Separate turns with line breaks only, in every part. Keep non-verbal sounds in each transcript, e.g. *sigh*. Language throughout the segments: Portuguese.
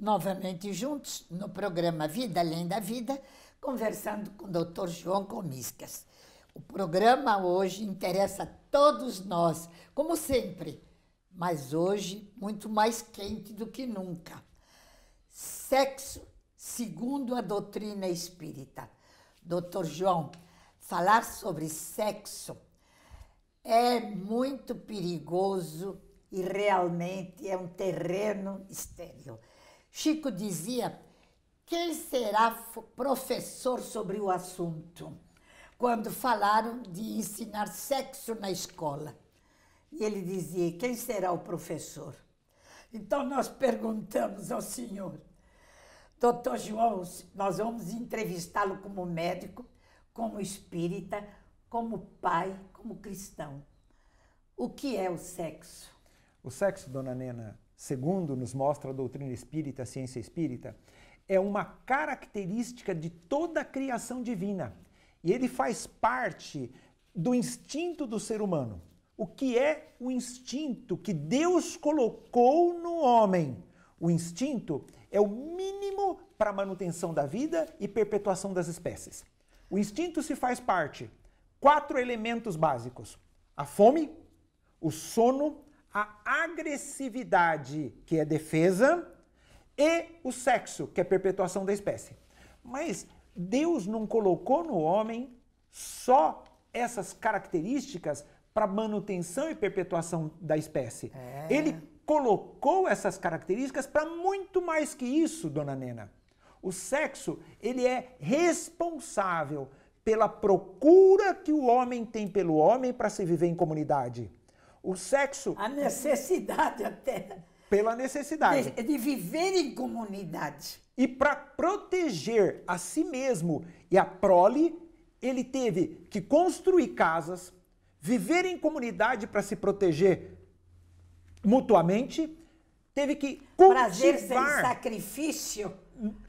novamente juntos no programa Vida Além da Vida, conversando com o Dr. João Comiscas. O programa hoje interessa a todos nós, como sempre, mas hoje muito mais quente do que nunca. Sexo segundo a doutrina espírita. Dr. João, falar sobre sexo é muito perigoso e realmente é um terreno estéril. Chico dizia: quem será professor sobre o assunto? Quando falaram de ensinar sexo na escola. E ele dizia: quem será o professor? Então nós perguntamos ao senhor, doutor João, nós vamos entrevistá-lo como médico, como espírita, como pai, como cristão. O que é o sexo?
O sexo, dona Nena, segundo nos mostra a doutrina espírita, a ciência espírita, é uma característica de toda a criação divina. E ele faz parte do instinto do ser humano. O que é o instinto que Deus colocou no homem? O instinto é o mínimo para a manutenção da vida e perpetuação das espécies. O instinto se faz parte quatro elementos básicos: a fome, o sono, a agressividade, que é defesa, e o sexo, que é perpetuação da espécie. Mas Deus não colocou no homem só essas características para manutenção e perpetuação da espécie. É. Ele colocou essas características para muito mais que isso, dona Nena. O sexo, ele é responsável pela procura que o homem tem pelo homem para se viver em comunidade. O sexo. A necessidade até. Pela necessidade. De,
de viver em comunidade.
E para proteger a si mesmo e a prole, ele teve que construir casas, viver em comunidade para se proteger mutuamente, teve que cultivar. Prazer sem sacrifício.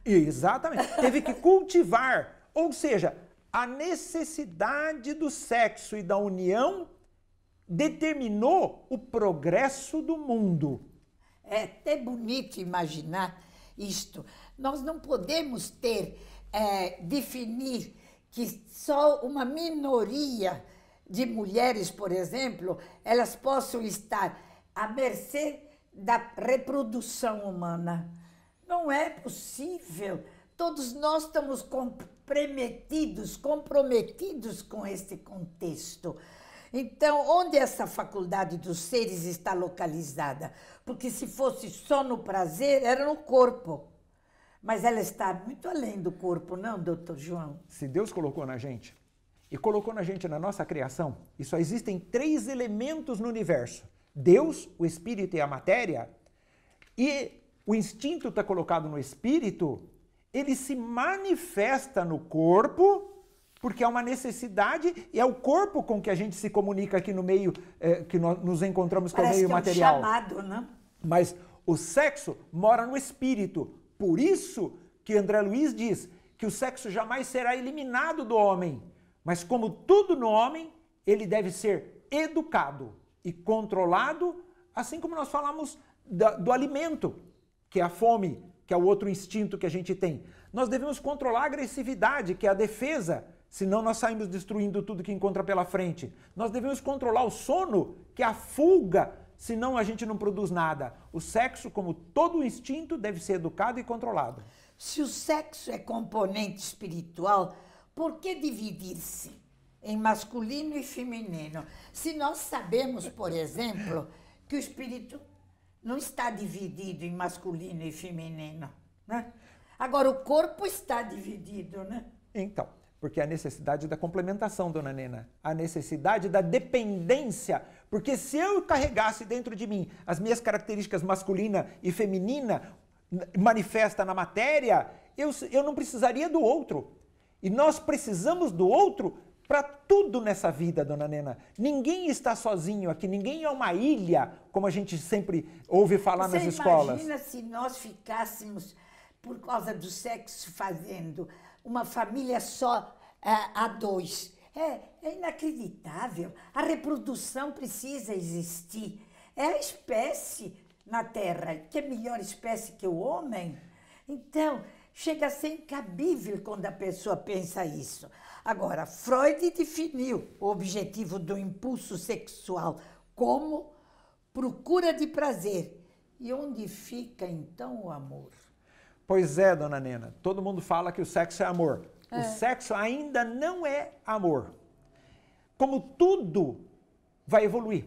Exatamente. Teve que cultivar, ou seja, a necessidade do sexo e da união determinou o progresso do mundo. É até
bonito imaginar isto. Nós não podemos ter, é, definir que só uma minoria de mulheres, por exemplo, elas possam estar à mercê da reprodução humana. Não é possível. Todos nós estamos comprometidos, comprometidos com este contexto. Então, onde essa faculdade dos seres está localizada? Porque se fosse só no prazer, era no corpo. Mas ela está muito além do corpo, não,
doutor João? Se Deus colocou na gente e colocou na gente na nossa criação, e só existem três elementos no universo: Deus, o espírito e a matéria, e o instinto está colocado no espírito, ele se manifesta no corpo porque é uma necessidade e é o corpo com que a gente se comunica aqui no meio, é, que nós nos encontramos com o meio material. É um
chamado, né?
Mas o sexo mora no espírito. Por isso que André Luiz diz que o sexo jamais será eliminado do homem, mas como tudo no homem, ele deve ser educado e controlado, assim como nós falamos da, do alimento, que é a fome, que é o outro instinto que a gente tem. Nós devemos controlar a agressividade, que é a defesa, senão nós saímos destruindo tudo que encontra pela frente. Nós devemos controlar o sono, que é a fuga, senão a gente não produz nada. O sexo, como todo instinto, deve ser educado e controlado. Se o sexo é componente
espiritual, por que dividir-se em masculino e feminino? Se nós sabemos, por exemplo, que o espírito não está dividido em masculino e feminino, né? Agora o corpo está dividido,
né? Então, porque a necessidade da complementação, dona Nena, a necessidade da dependência, porque se eu carregasse dentro de mim as minhas características masculina e feminina manifesta na matéria, eu, eu não precisaria do outro. E nós precisamos do outro para tudo nessa vida, dona Nena. Ninguém está sozinho aqui, ninguém é uma ilha, como a gente sempre ouve falar Você nas escolas. Imagina
se nós ficássemos por causa do sexo fazendo uma família só a, é, a dois. É, é inacreditável. A reprodução precisa existir. É a espécie na Terra que é melhor espécie que o homem. Então, chega a ser incabível quando a pessoa pensa isso. Agora, Freud definiu o objetivo do impulso sexual como procura de prazer. E onde fica então o amor?
Pois é, dona Nena, todo mundo fala que o sexo é amor. É. O sexo ainda não é amor. Como tudo vai evoluir.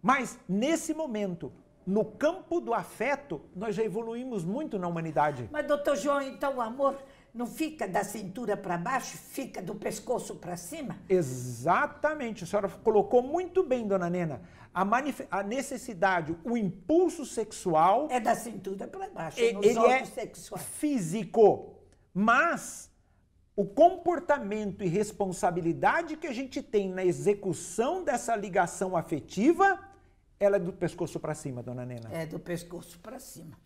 Mas nesse momento, no campo do afeto, nós já evoluímos muito na humanidade. Mas, doutor João, então o amor não fica da cintura para baixo, fica do pescoço para cima? Exatamente. A senhora colocou muito bem, dona Nena. A, a necessidade, o impulso sexual. É da cintura para baixo, é, nos ele é sexuais. físico. Mas o comportamento e responsabilidade que a gente tem na execução dessa ligação afetiva, ela é do pescoço para cima, dona Nena.
É do pescoço para cima.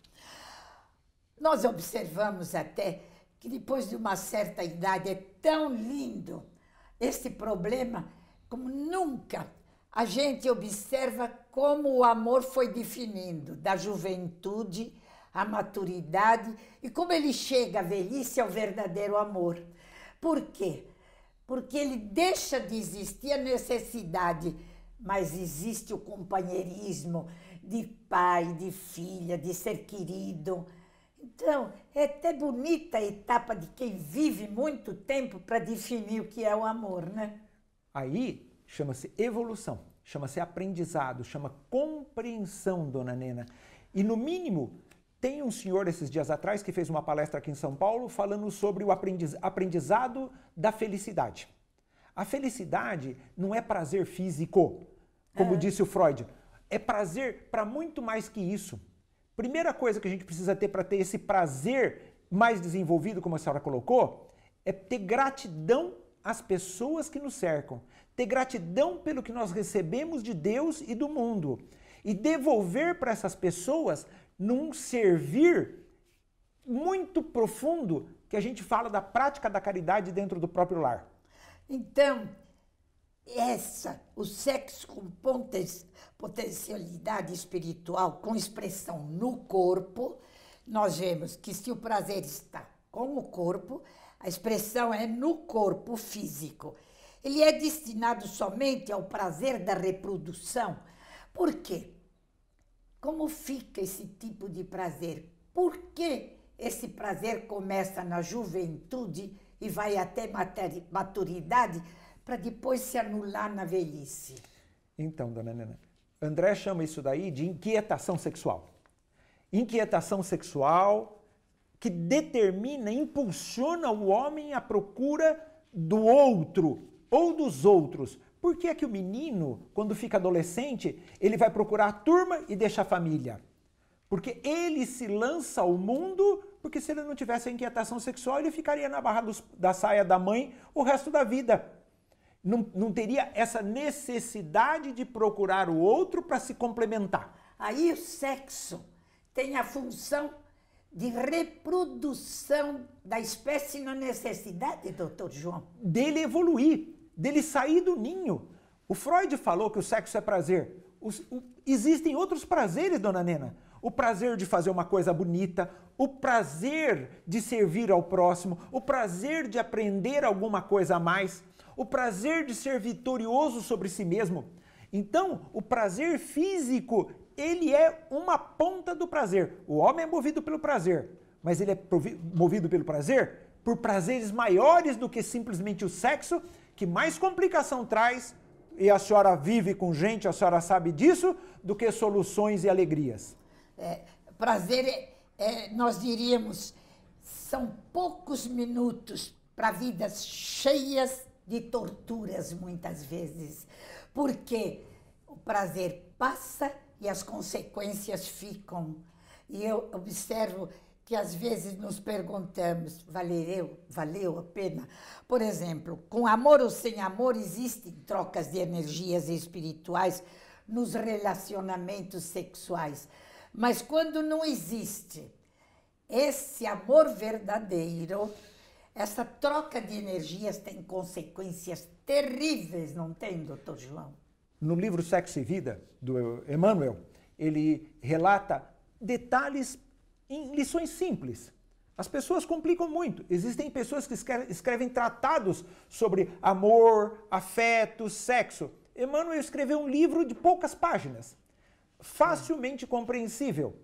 Nós observamos até que depois de uma certa idade é tão lindo este problema como nunca a gente observa como o amor foi definindo da juventude à maturidade e como ele chega à velhice ao verdadeiro amor. Por quê? Porque ele deixa de existir a necessidade, mas existe o companheirismo de pai, de filha, de ser querido, então, é até bonita a etapa de quem vive
muito tempo para definir o que é o amor, né? Aí chama-se evolução, chama-se aprendizado, chama compreensão, dona Nena. E no mínimo, tem um senhor esses dias atrás que fez uma palestra aqui em São Paulo falando sobre o aprendiz, aprendizado da felicidade. A felicidade não é prazer físico, como é. disse o Freud. É prazer para muito mais que isso. Primeira coisa que a gente precisa ter para ter esse prazer mais desenvolvido, como a senhora colocou, é ter gratidão às pessoas que nos cercam, ter gratidão pelo que nós recebemos de Deus e do mundo e devolver para essas pessoas num servir muito profundo que a gente fala da prática da caridade dentro do próprio lar.
Então, essa, o sexo com potencialidade espiritual, com expressão no corpo, nós vemos que se o prazer está com o corpo, a expressão é no corpo físico. Ele é destinado somente ao prazer da reprodução. Por quê? Como fica esse tipo de prazer? Por que esse prazer começa na juventude e vai até maturidade? para depois se anular na velhice.
Então, dona Nena, André chama isso daí de inquietação sexual. Inquietação sexual que determina, impulsiona o homem à procura do outro ou dos outros. Por que é que o menino, quando fica adolescente, ele vai procurar a turma e deixa a família? Porque ele se lança ao mundo, porque se ele não tivesse a inquietação sexual, ele ficaria na barra dos, da saia da mãe o resto da vida não, não teria essa necessidade de procurar o outro para se complementar. Aí o sexo
tem a função de reprodução da espécie na
necessidade,
doutor João?
Dele evoluir, dele sair do ninho. O Freud falou que o sexo é prazer. Os, o, existem outros prazeres, dona Nena. O prazer de fazer uma coisa bonita, o prazer de servir ao próximo, o prazer de aprender alguma coisa a mais o prazer de ser vitorioso sobre si mesmo. Então, o prazer físico, ele é uma ponta do prazer. O homem é movido pelo prazer, mas ele é movido pelo prazer por prazeres maiores do que simplesmente o sexo, que mais complicação traz, e a senhora vive com gente, a senhora sabe disso, do que soluções e alegrias. É,
prazer, é, é, nós diríamos, são poucos minutos para vidas cheias de torturas muitas vezes, porque o prazer passa e as consequências ficam. E eu observo que às vezes nos perguntamos, valeu, valeu a pena? Por exemplo, com amor ou sem amor existem trocas de energias espirituais nos relacionamentos sexuais. Mas quando não existe esse amor verdadeiro, essa troca de energias tem consequências terríveis, não tem, doutor João?
No livro Sexo e Vida, do Emmanuel, ele relata detalhes em lições simples. As pessoas complicam muito. Existem pessoas que escrevem tratados sobre amor, afeto, sexo. Emmanuel escreveu um livro de poucas páginas, facilmente compreensível.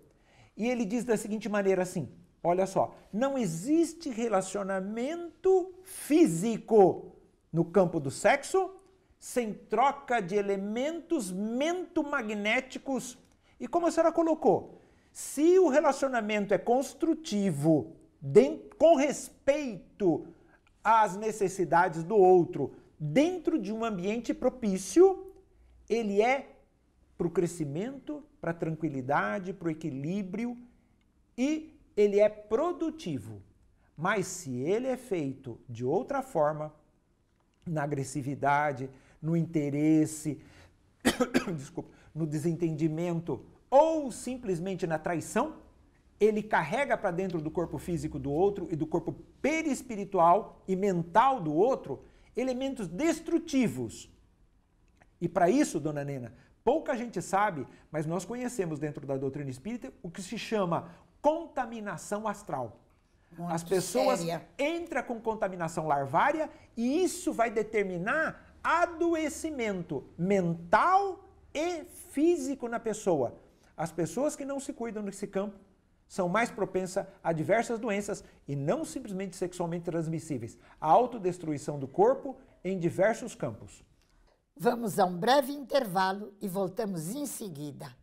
E ele diz da seguinte maneira assim: Olha só, não existe relacionamento físico no campo do sexo sem troca de elementos mentomagnéticos. E como a senhora colocou, se o relacionamento é construtivo, com respeito às necessidades do outro, dentro de um ambiente propício, ele é para o crescimento, para a tranquilidade, para o equilíbrio e ele é produtivo. Mas se ele é feito de outra forma, na agressividade, no interesse, *coughs* desculpa, no desentendimento ou simplesmente na traição, ele carrega para dentro do corpo físico do outro e do corpo perispiritual e mental do outro elementos destrutivos. E para isso, dona Nena, pouca gente sabe, mas nós conhecemos dentro da doutrina espírita o que se chama contaminação astral. Muito As pessoas séria. entram com contaminação larvária e isso vai determinar adoecimento mental e físico na pessoa. As pessoas que não se cuidam nesse campo são mais propensas a diversas doenças e não simplesmente sexualmente transmissíveis. A autodestruição do corpo em diversos campos. Vamos a um breve
intervalo e voltamos em seguida.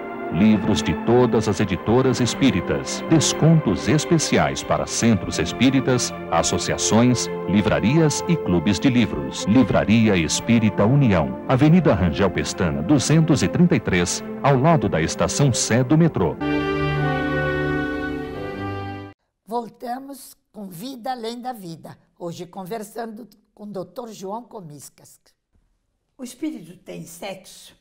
livros de todas as editoras espíritas, descontos especiais para centros espíritas, associações, livrarias e clubes de livros. Livraria Espírita União, Avenida Rangel Pestana, 233, ao lado da estação Sé do metrô.
Voltamos com Vida Além da Vida, hoje conversando com o Dr. João Comiscas. O espírito tem sexo?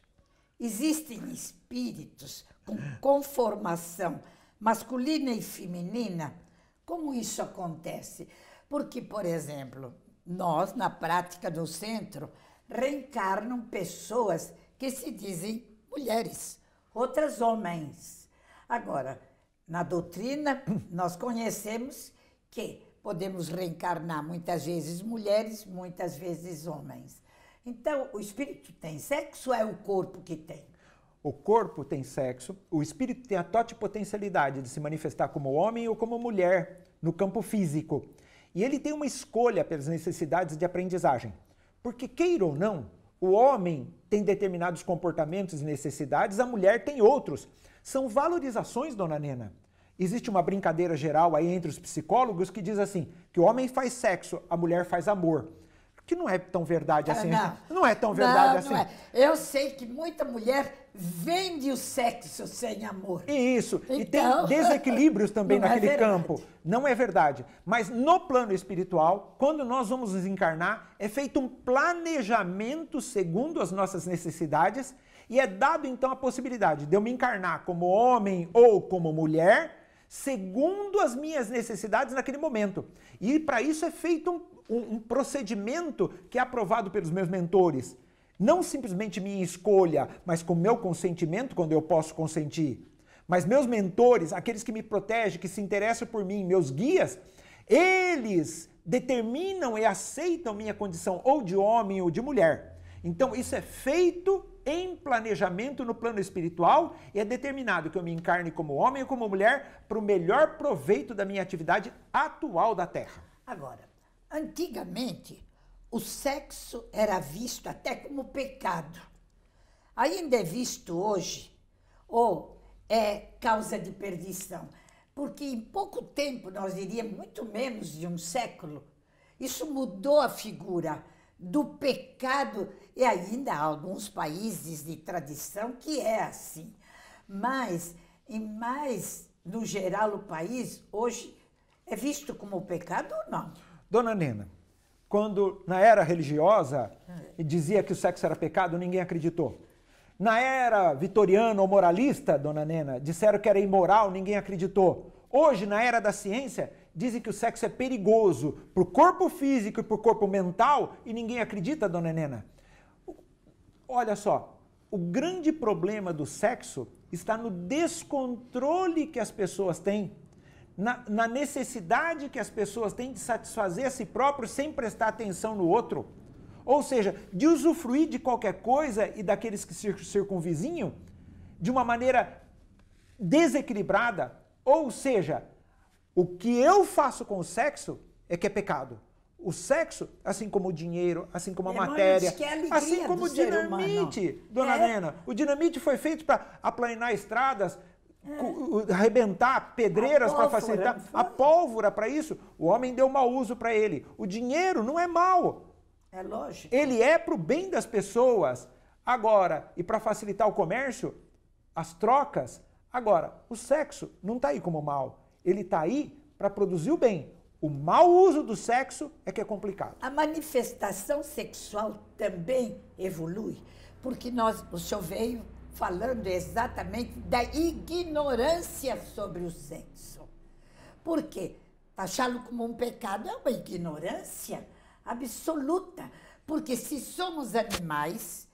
Existem espíritos espíritos com conformação masculina e feminina, como isso acontece? Porque, por exemplo, nós, na prática do centro, reencarnam pessoas que se dizem mulheres, outras homens. Agora, na doutrina, nós conhecemos que podemos reencarnar muitas vezes mulheres, muitas vezes homens.
Então, o espírito tem sexo ou é o corpo que tem? O corpo tem sexo, o espírito tem a totipotencialidade de se manifestar como homem ou como mulher no campo físico. E ele tem uma escolha pelas necessidades de aprendizagem. Porque, queira ou não, o homem tem determinados comportamentos e necessidades, a mulher tem outros. São valorizações, dona Nena. Existe uma brincadeira geral aí entre os psicólogos que diz assim: que o homem faz sexo, a mulher faz amor que não é tão verdade ah, assim. Não, não é tão verdade não, assim. Não é.
Eu sei que muita mulher vende o sexo sem amor. Isso. Então...
E tem então, *laughs* desequilíbrios também não é naquele é campo. Não é verdade. Mas no plano espiritual, quando nós vamos nos encarnar, é feito um planejamento segundo as nossas necessidades e é dado então a possibilidade de eu me encarnar como homem ou como mulher. Segundo as minhas necessidades naquele momento. E para isso é feito um, um, um procedimento que é aprovado pelos meus mentores, não simplesmente minha escolha, mas com meu consentimento, quando eu posso consentir. Mas meus mentores, aqueles que me protegem, que se interessam por mim, meus guias, eles determinam e aceitam minha condição ou de homem ou de mulher. Então isso é feito em planejamento no plano espiritual e é determinado que eu me encarne como homem ou como mulher para o melhor proveito da minha atividade atual da Terra. Agora, antigamente o sexo era visto até como pecado.
Ainda é visto hoje, ou é causa de perdição. Porque em pouco tempo, nós diríamos muito menos de um século, isso mudou a figura do pecado, e ainda há alguns países de tradição que é assim. Mas, e mais no geral, o país hoje é visto como pecado ou não?
Dona Nena. Quando, na era religiosa, é. dizia que o sexo era pecado, ninguém acreditou. Na era vitoriana ou moralista, dona Nena, disseram que era imoral, ninguém acreditou. Hoje, na era da ciência, dizem que o sexo é perigoso para o corpo físico e para o corpo mental e ninguém acredita, dona Nena. Olha só, o grande problema do sexo está no descontrole que as pessoas têm na, na necessidade que as pessoas têm de satisfazer a si próprio sem prestar atenção no outro. Ou seja, de usufruir de qualquer coisa e daqueles que circunvizinham de uma maneira desequilibrada. Ou seja, o que eu faço com o sexo é que é pecado. O sexo, assim como o dinheiro, assim como a matéria, assim como o dinamite, dona é. Nena. O dinamite foi feito para aplanar estradas, arrebentar pedreiras para facilitar, a pólvora para isso. O homem deu mau uso para ele. O dinheiro não é mau.
É lógico.
Ele é para o bem das pessoas. Agora, e para facilitar o comércio, as trocas. Agora, o sexo não está aí como mal. Ele está aí para produzir o bem. O mau uso do sexo é que é complicado. A manifestação
sexual também evolui, porque nós, o senhor veio falando exatamente da ignorância sobre o sexo. Por quê? Achá-lo como um pecado é uma ignorância absoluta, porque se somos animais,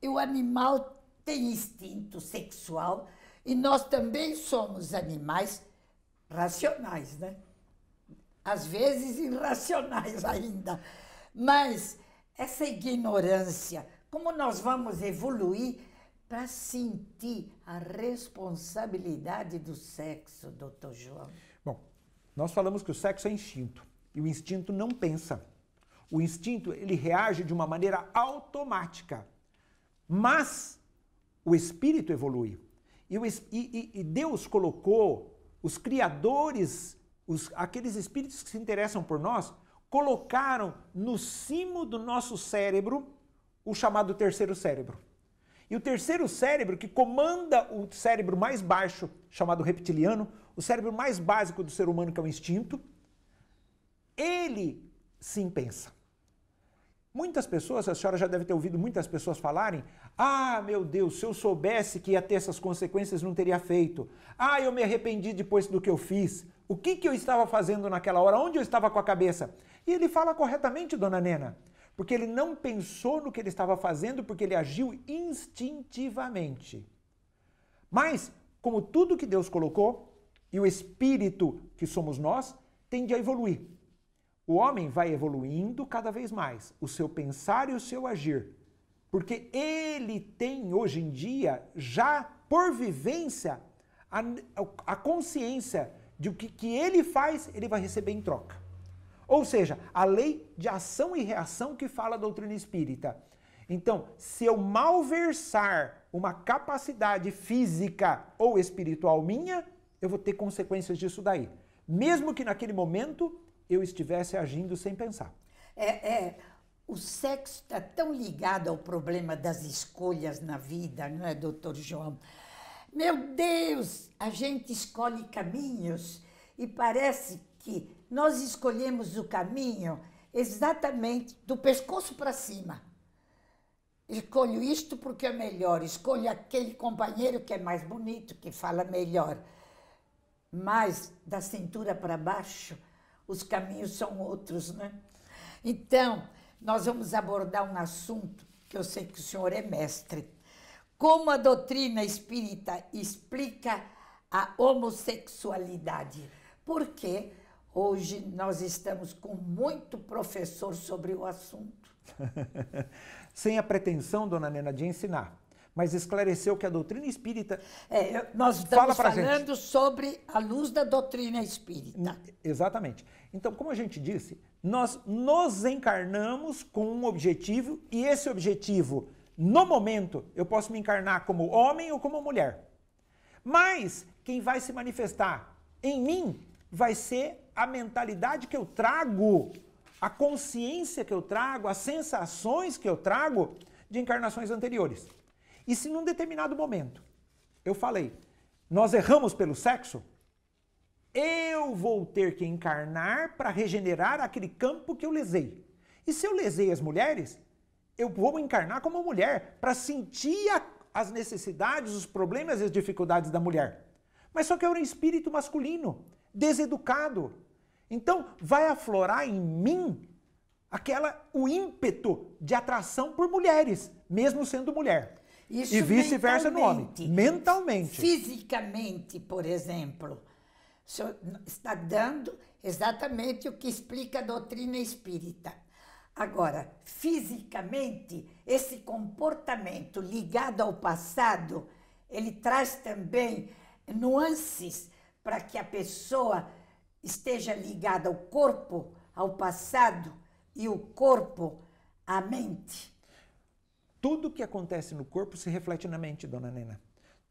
e o animal tem instinto sexual, e nós também somos animais racionais, né? Às vezes irracionais ainda. Mas essa ignorância, como nós vamos evoluir para sentir a responsabilidade do
sexo, doutor João? Bom, nós falamos que o sexo é instinto e o instinto não pensa. O instinto ele reage de uma maneira automática, mas o espírito evolui e, e, e Deus colocou os criadores, os, aqueles espíritos que se interessam por nós, colocaram no cimo do nosso cérebro o chamado terceiro cérebro. E o terceiro cérebro, que comanda o cérebro mais baixo, chamado reptiliano, o cérebro mais básico do ser humano, que é o instinto, ele sim pensa. Muitas pessoas, a senhora já deve ter ouvido muitas pessoas falarem: Ah, meu Deus, se eu soubesse que ia ter essas consequências, não teria feito. Ah, eu me arrependi depois do que eu fiz. O que, que eu estava fazendo naquela hora? Onde eu estava com a cabeça? E ele fala corretamente, dona Nena porque ele não pensou no que ele estava fazendo, porque ele agiu instintivamente. Mas, como tudo que Deus colocou, e o espírito que somos nós, tende a evoluir. O homem vai evoluindo cada vez mais, o seu pensar e o seu agir, porque ele tem hoje em dia, já por vivência, a, a consciência de o que, que ele faz, ele vai receber em troca. Ou seja, a lei de ação e reação que fala a doutrina espírita. Então, se eu malversar uma capacidade física ou espiritual minha, eu vou ter consequências disso daí. Mesmo que naquele momento eu estivesse agindo sem pensar. É, é o sexo está tão ligado ao problema das
escolhas na vida, não é, doutor João? Meu Deus, a gente escolhe caminhos e parece que nós escolhemos o caminho exatamente do pescoço para cima. Escolho isto porque é melhor, escolho aquele companheiro que é mais bonito, que fala melhor. Mas da cintura para baixo, os caminhos são outros, né? Então, nós vamos abordar um assunto que eu sei que o senhor é mestre. Como a doutrina espírita explica a homossexualidade? Por quê? Hoje nós estamos com muito professor sobre o assunto.
*laughs* Sem a pretensão, dona Nena, de ensinar, mas esclareceu que a doutrina espírita. É, nós estamos Fala falando gente. sobre a luz da doutrina espírita. Exatamente. Então, como a gente disse, nós nos encarnamos com um objetivo e esse objetivo, no momento, eu posso me encarnar como homem ou como mulher. Mas quem vai se manifestar em mim vai ser a mentalidade que eu trago, a consciência que eu trago, as sensações que eu trago de encarnações anteriores. E se num determinado momento eu falei, nós erramos pelo sexo, eu vou ter que encarnar para regenerar aquele campo que eu lesei. E se eu lesei as mulheres, eu vou encarnar como mulher para sentir a, as necessidades, os problemas e as dificuldades da mulher. Mas só que eu era um espírito masculino, deseducado, então, vai aflorar em mim aquela o ímpeto de atração por mulheres, mesmo sendo mulher. Isso e vice-versa no homem. Mentalmente.
Fisicamente, por exemplo. O senhor está dando exatamente o que explica a doutrina espírita. Agora, fisicamente, esse comportamento ligado ao passado, ele traz também nuances para que a pessoa esteja ligada ao corpo, ao passado,
e o corpo à mente. Tudo que acontece no corpo se reflete na mente, dona Nena.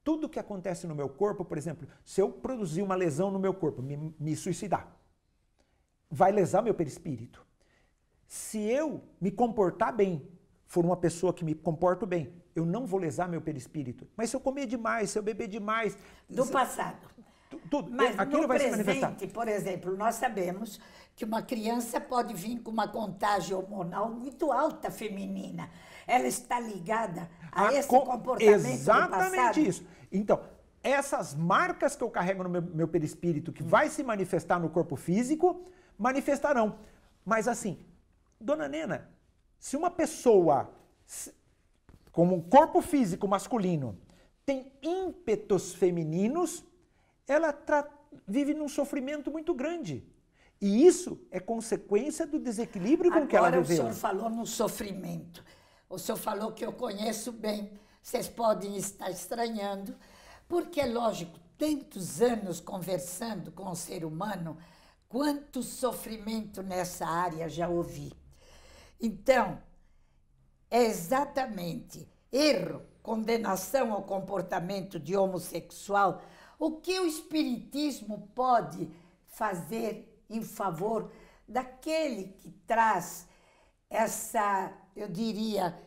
Tudo que acontece no meu corpo, por exemplo, se eu produzir uma lesão no meu corpo, me, me suicidar, vai lesar meu perispírito. Se eu me comportar bem, for uma pessoa que me comporto bem, eu não vou lesar meu perispírito. Mas se eu comer demais, se eu beber demais. Do se... passado. Tudo. Mas Aquilo no vai presente,
por exemplo, nós sabemos que uma criança pode vir com uma contagem hormonal muito alta feminina. Ela está ligada a, a ah, esse co comportamento Exatamente isso.
Então, essas marcas que eu carrego no meu, meu perispírito, que hum. vai se manifestar no corpo físico, manifestarão. Mas assim, dona Nena, se uma pessoa se, com um corpo físico masculino tem ímpetos femininos, ela vive num sofrimento muito grande. E isso é consequência do desequilíbrio com Agora, que ela viveu. Agora o senhor falou no sofrimento. O senhor falou que eu conheço bem.
Vocês podem estar estranhando, porque é lógico, tantos anos conversando com o ser humano, quanto sofrimento nessa área já ouvi. Então, é exatamente erro, condenação ao comportamento de homossexual o que o Espiritismo pode fazer em favor daquele que traz essa, eu diria,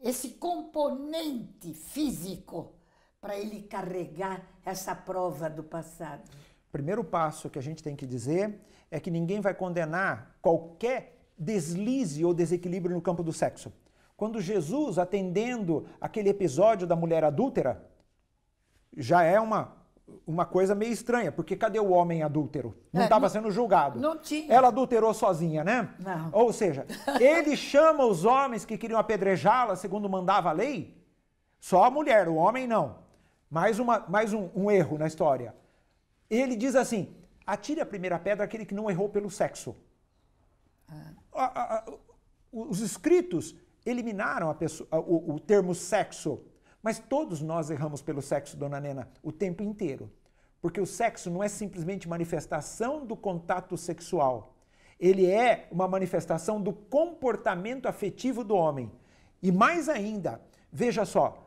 esse componente físico para ele carregar essa prova do passado?
Primeiro passo que a gente tem que dizer é que ninguém vai condenar qualquer deslize ou desequilíbrio no campo do sexo. Quando Jesus, atendendo aquele episódio da mulher adúltera, já é uma uma coisa meio estranha, porque cadê o homem adúltero? Não estava é, sendo julgado. Não tinha. Ela adulterou sozinha, né? Não. Ou seja, ele chama os homens que queriam apedrejá-la, segundo mandava a lei, só a mulher, o homem não. Mais, uma, mais um, um erro na história. Ele diz assim: atire a primeira pedra aquele que não errou pelo sexo. Ah. A, a, a, os escritos eliminaram pessoa, o, o termo sexo mas todos nós erramos pelo sexo, dona Nena, o tempo inteiro. Porque o sexo não é simplesmente manifestação do contato sexual. Ele é uma manifestação do comportamento afetivo do homem. E mais ainda, veja só,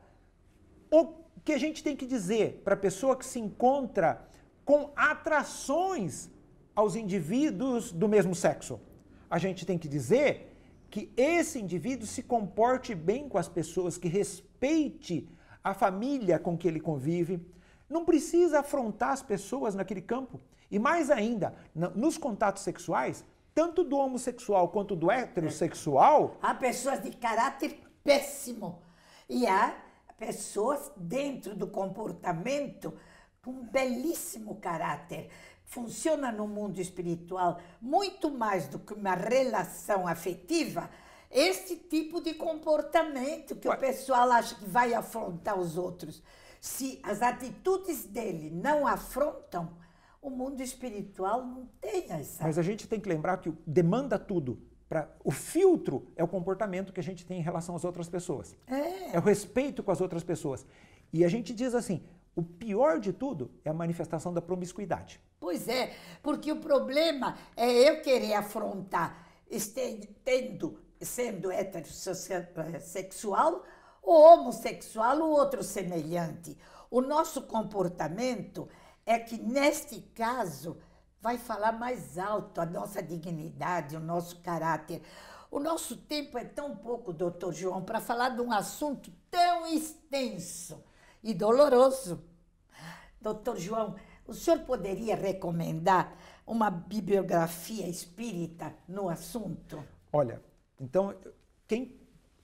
o que a gente tem que dizer para a pessoa que se encontra com atrações aos indivíduos do mesmo sexo? A gente tem que dizer que esse indivíduo se comporte bem com as pessoas, que respeitam respeite a família com que ele convive, não precisa afrontar as pessoas naquele campo. E mais ainda, nos contatos sexuais, tanto do homossexual quanto do heterossexual.
É. Há pessoas de caráter péssimo. E há pessoas dentro do comportamento com um belíssimo caráter. Funciona no mundo espiritual muito mais do que uma relação afetiva esse tipo de comportamento que Ué. o pessoal acha que vai afrontar os outros. Se as atitudes dele não afrontam, o mundo espiritual não tem
essa. Mas a gente tem que lembrar que demanda tudo. Pra, o filtro é o comportamento que a gente tem em relação às outras pessoas. É. é o respeito com as outras pessoas. E a gente diz assim: o pior de tudo é a manifestação da promiscuidade.
Pois é, porque o problema é eu querer afrontar, tendo sendo heterossexual eh, ou homossexual ou outro semelhante. O nosso comportamento é que, neste caso, vai falar mais alto a nossa dignidade, o nosso caráter. O nosso tempo é tão pouco, doutor João, para falar de um assunto tão extenso e doloroso. Doutor João, o senhor poderia recomendar uma bibliografia espírita no assunto?
Olha, então, quem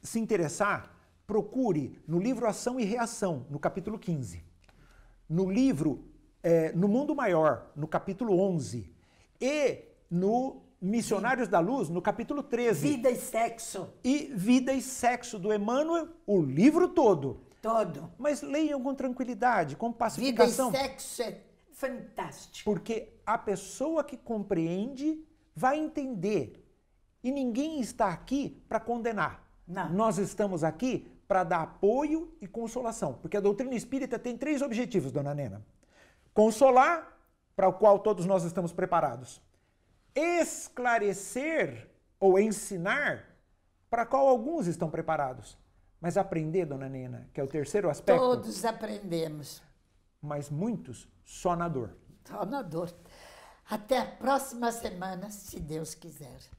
se interessar, procure no livro Ação e Reação, no capítulo 15. No livro é, No Mundo Maior, no capítulo 11. E no Missionários Sim. da Luz, no capítulo 13. Vida e Sexo. E Vida e Sexo, do Emmanuel, o livro todo. Todo. Mas leiam com tranquilidade, com pacificação. Vida e Sexo é fantástico. Porque a pessoa que compreende vai entender e ninguém está aqui para condenar. Não. Nós estamos aqui para dar apoio e consolação, porque a doutrina espírita tem três objetivos, dona Nena: consolar, para o qual todos nós estamos preparados, esclarecer ou ensinar, para qual alguns estão preparados, mas aprender, dona Nena, que é o terceiro aspecto. Todos
aprendemos.
Mas muitos só na dor.
Só na dor. Até a próxima semana, se Deus quiser.